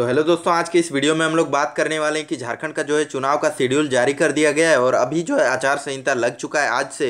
तो हेलो दोस्तों आज के इस वीडियो में हम लोग बात करने वाले हैं कि झारखंड का जो है चुनाव का शेड्यूल जारी कर दिया गया है और अभी जो है आचार संहिता लग चुका है आज से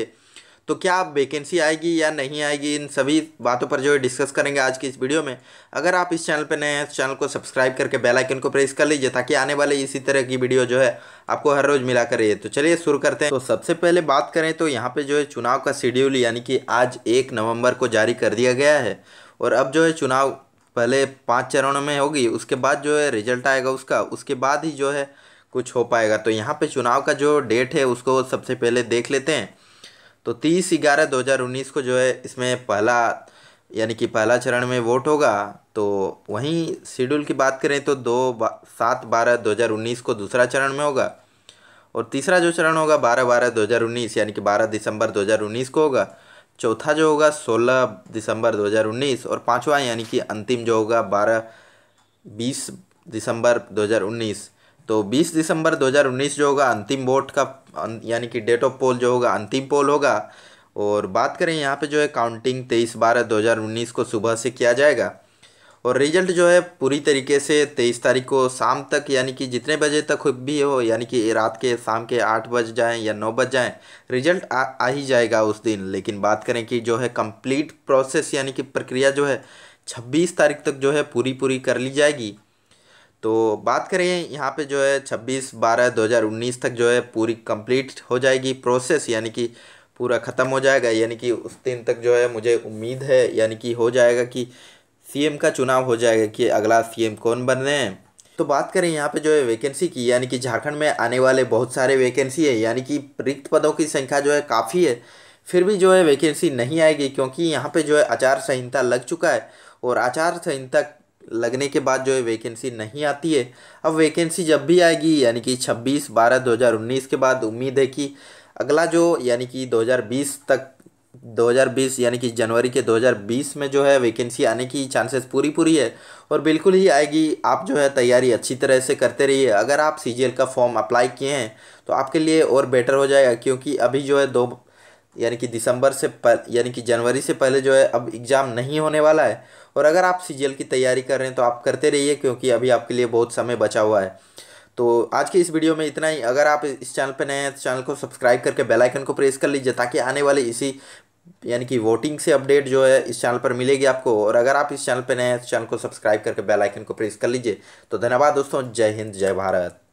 तो क्या वैकेंसी आएगी या नहीं आएगी इन सभी बातों पर जो है डिस्कस करेंगे आज की इस वीडियो में अगर आप इस चैनल पर नए हैं तो चैनल को सब्सक्राइब करके बेल आइकन को प्रेस कर लीजिए ताकि आने वाले इसी तरह की वीडियो जो है आपको हर रोज़ मिला कर रही है तो चलिए शुरू करते हैं तो सबसे पहले बात करें तो यहाँ पर जो है चुनाव का शेड्यूल यानी कि आज एक नवम्बर को जारी कर दिया गया है और अब जो है चुनाव पहले पाँच चरणों में होगी उसके बाद जो है रिजल्ट आएगा उसका उसके बाद ही जो है कुछ हो पाएगा तो यहाँ पे चुनाव का जो डेट है उसको सबसे पहले देख लेते हैं तो तीस ग्यारह दो हज़ार उन्नीस को जो है इसमें पहला यानी कि पहला चरण में वोट होगा तो वहीं शेड्यूल की बात करें तो दो बा, सात बारह दो हज़ार उन्नीस को दूसरा चरण में होगा और तीसरा जो चरण होगा बारह बारह दो हज़ार उन्नीस यानी कि बारह दिसंबर दो हज़ार उन्नीस को होगा चौथा जो होगा 16 दिसंबर 2019 और पांचवा यानी कि अंतिम जो होगा 12 20 दिसंबर 2019 तो 20 दिसंबर 2019 जो होगा अंतिम वोट का अं, यानी कि डेट ऑफ पोल जो होगा अंतिम पोल होगा और बात करें यहाँ पे जो है काउंटिंग 23 बारह 2019 को सुबह से किया जाएगा और रिजल्ट जो है पूरी तरीके से तेईस तारीख को शाम तक यानी कि जितने बजे तक भी हो यानी कि रात के शाम के आठ बज जाएँ या नौ बज जाएँ रिजल्ट आ, आ ही जाएगा उस दिन लेकिन बात करें कि जो है कंप्लीट प्रोसेस यानी कि प्रक्रिया जो है छब्बीस तारीख तक जो है पूरी पूरी कर ली जाएगी तो बात करें यहाँ पे जो है छब्बीस बारह दो हज़ार उन्नीस तक जो है पूरी कंप्लीट हो जाएगी प्रोसेस यानी कि पूरा ख़त्म हो जाएगा यानी कि उस दिन तक जो है मुझे उम्मीद है यानी कि हो जाएगा कि सीएम का चुनाव हो जाएगा कि अगला सीएम कौन बन रहे हैं तो बात करें यहाँ पे जो है वैकेंसी की यानी कि झारखंड में आने वाले बहुत सारे वैकेंसी है यानी कि रिक्त पदों की संख्या जो है काफ़ी है फिर भी जो है वैकेंसी नहीं आएगी क्योंकि यहाँ पे जो है आचार संहिता लग चुका है और आचार संहिता लगने के बाद जो है वैकेंसी नहीं आती है अब वैकेंसी जब भी आएगी यानी कि छब्बीस बारह दो के बाद उम्मीद है कि अगला जो यानी कि 2020 तक 2020 यानी कि जनवरी के 2020 में जो है वैकेंसी आने की चांसेस पूरी पूरी है और बिल्कुल ही आएगी आप जो है तैयारी अच्छी तरह से करते रहिए अगर आप सी का फॉर्म अप्लाई किए हैं तो आपके लिए और बेटर हो जाएगा क्योंकि अभी जो है दो यानी कि दिसंबर से यानी कि जनवरी से पहले जो है अब एग्ज़ाम नहीं होने वाला है और अगर आप सी की तैयारी कर रहे हैं तो आप करते रहिए क्योंकि अभी आपके लिए बहुत समय बचा हुआ है तो आज के इस वीडियो में इतना ही अगर आप इस चैनल पर नए हैं तो चैनल को सब्सक्राइब करके बेल आइकन को प्रेस कर लीजिए ताकि आने वाले इसी यानी कि वोटिंग से अपडेट जो है इस चैनल पर मिलेगी आपको और अगर आप इस चैनल पर नए हैं तो चैनल को सब्सक्राइब करके बेल आइकन को प्रेस कर लीजिए तो धन्यवाद दोस्तों जय हिंद जय भारत